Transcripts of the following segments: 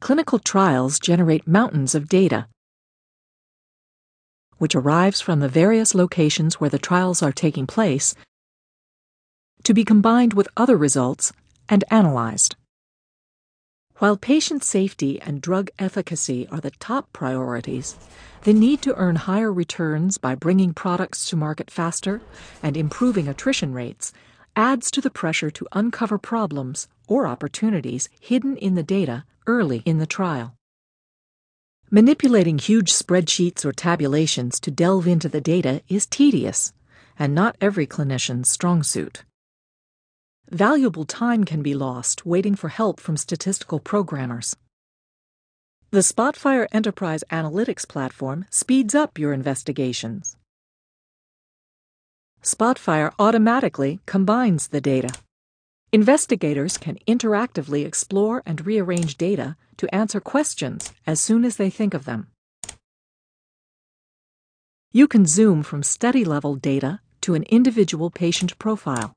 clinical trials generate mountains of data, which arrives from the various locations where the trials are taking place, to be combined with other results and analyzed. While patient safety and drug efficacy are the top priorities, the need to earn higher returns by bringing products to market faster and improving attrition rates adds to the pressure to uncover problems or opportunities hidden in the data early in the trial. Manipulating huge spreadsheets or tabulations to delve into the data is tedious and not every clinician's strong suit. Valuable time can be lost waiting for help from statistical programmers. The Spotfire Enterprise Analytics platform speeds up your investigations. Spotfire automatically combines the data. Investigators can interactively explore and rearrange data to answer questions as soon as they think of them. You can zoom from study level data to an individual patient profile.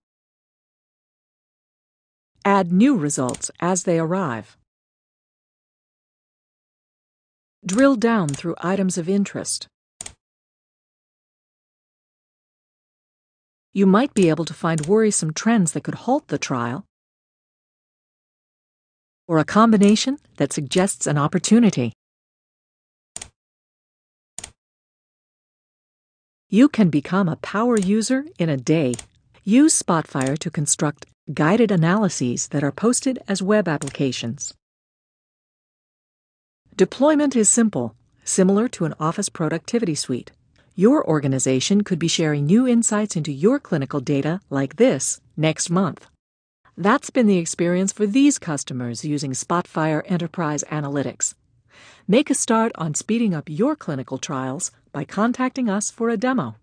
Add new results as they arrive. Drill down through items of interest. you might be able to find worrisome trends that could halt the trial, or a combination that suggests an opportunity. You can become a power user in a day. Use Spotfire to construct guided analyses that are posted as web applications. Deployment is simple, similar to an Office productivity suite. Your organization could be sharing new insights into your clinical data like this next month. That's been the experience for these customers using Spotfire Enterprise Analytics. Make a start on speeding up your clinical trials by contacting us for a demo.